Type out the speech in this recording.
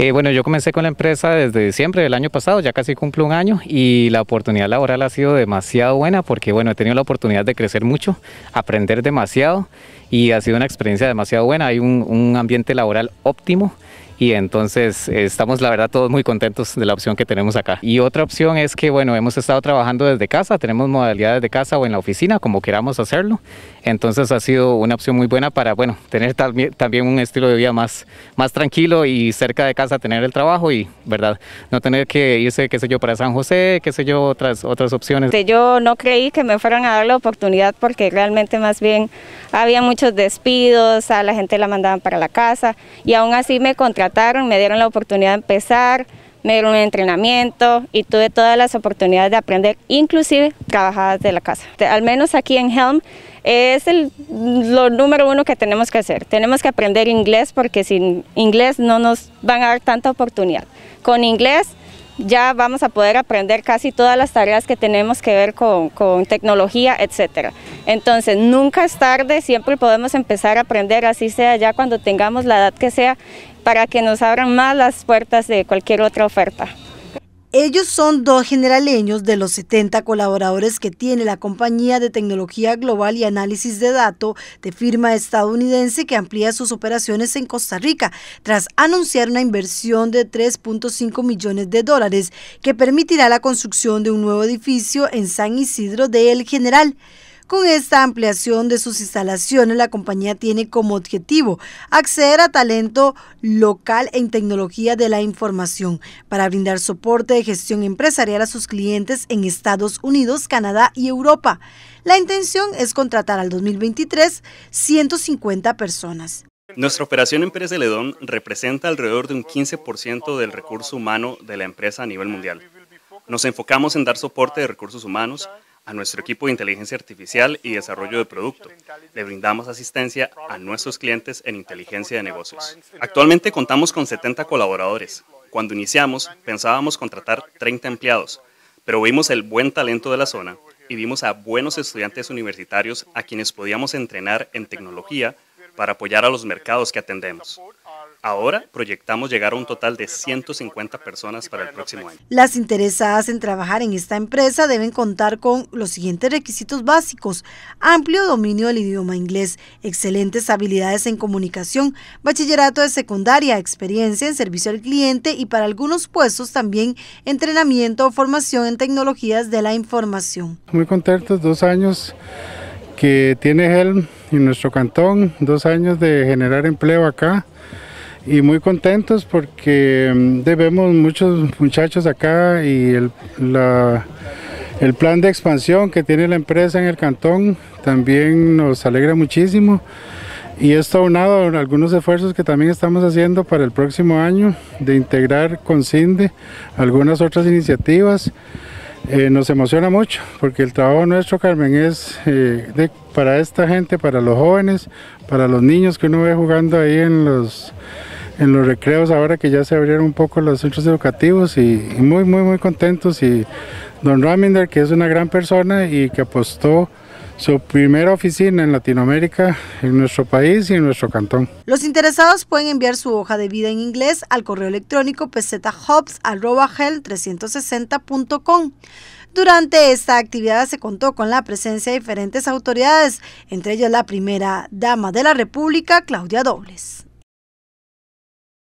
Eh, bueno, yo comencé con la empresa desde diciembre del año pasado, ya casi cumplo un año y la oportunidad laboral ha sido demasiado buena porque bueno, he tenido la oportunidad de crecer mucho, aprender demasiado y ha sido una experiencia demasiado buena. Hay un ambiente laboral óptimo y entonces eh, estamos la verdad todos muy contentos de la opción que tenemos acá. Y otra opción es que bueno, hemos estado trabajando desde casa, tenemos modalidades de casa o en la oficina, como queramos hacerlo, entonces ha sido una opción muy buena para bueno, tener también un estilo de vida más, más tranquilo y cerca de casa tener el trabajo y verdad, no tener que irse, qué sé yo, para San José, qué sé yo, otras, otras opciones. Yo no creí que me fueran a dar la oportunidad porque realmente más bien había muchos despidos, a la gente la mandaban para la casa y aún así me contrataron me dieron la oportunidad de empezar, me dieron un entrenamiento y tuve todas las oportunidades de aprender, inclusive trabajadas de la casa. Al menos aquí en Helm es el, lo número uno que tenemos que hacer. Tenemos que aprender inglés porque sin inglés no nos van a dar tanta oportunidad. Con inglés ya vamos a poder aprender casi todas las tareas que tenemos que ver con, con tecnología, etc. Entonces, nunca es tarde, siempre podemos empezar a aprender, así sea ya cuando tengamos la edad que sea, para que nos abran más las puertas de cualquier otra oferta. Ellos son dos generaleños de los 70 colaboradores que tiene la compañía de tecnología global y análisis de datos de firma estadounidense que amplía sus operaciones en Costa Rica tras anunciar una inversión de 3.5 millones de dólares que permitirá la construcción de un nuevo edificio en San Isidro de El General. Con esta ampliación de sus instalaciones, la compañía tiene como objetivo acceder a talento local en tecnología de la información para brindar soporte de gestión empresarial a sus clientes en Estados Unidos, Canadá y Europa. La intención es contratar al 2023 150 personas. Nuestra operación en Pérez de Ledón representa alrededor de un 15% del recurso humano de la empresa a nivel mundial. Nos enfocamos en dar soporte de recursos humanos, a nuestro equipo de inteligencia artificial y desarrollo de producto. Le brindamos asistencia a nuestros clientes en inteligencia de negocios. Actualmente contamos con 70 colaboradores. Cuando iniciamos, pensábamos contratar 30 empleados, pero vimos el buen talento de la zona y vimos a buenos estudiantes universitarios a quienes podíamos entrenar en tecnología para apoyar a los mercados que atendemos. Ahora proyectamos llegar a un total de 150 personas para el próximo año. Las interesadas en trabajar en esta empresa deben contar con los siguientes requisitos básicos. Amplio dominio del idioma inglés, excelentes habilidades en comunicación, bachillerato de secundaria, experiencia en servicio al cliente y para algunos puestos también entrenamiento o formación en tecnologías de la información. Muy contentos, dos años que tiene Helm en nuestro cantón, dos años de generar empleo acá y muy contentos porque mm, debemos muchos muchachos acá y el, la, el plan de expansión que tiene la empresa en el cantón también nos alegra muchísimo. Y esto aunado a algunos esfuerzos que también estamos haciendo para el próximo año de integrar con CINDE algunas otras iniciativas. Eh, nos emociona mucho porque el trabajo nuestro, Carmen, es eh, para esta gente, para los jóvenes, para los niños que uno ve jugando ahí en los, en los recreos, ahora que ya se abrieron un poco los centros educativos y, y muy, muy, muy contentos. Y don Raminder, que es una gran persona y que apostó su primera oficina en Latinoamérica, en nuestro país y en nuestro cantón. Los interesados pueden enviar su hoja de vida en inglés al correo electrónico pzhops@hel360.com. Durante esta actividad se contó con la presencia de diferentes autoridades, entre ellas la primera dama de la República, Claudia Dobles.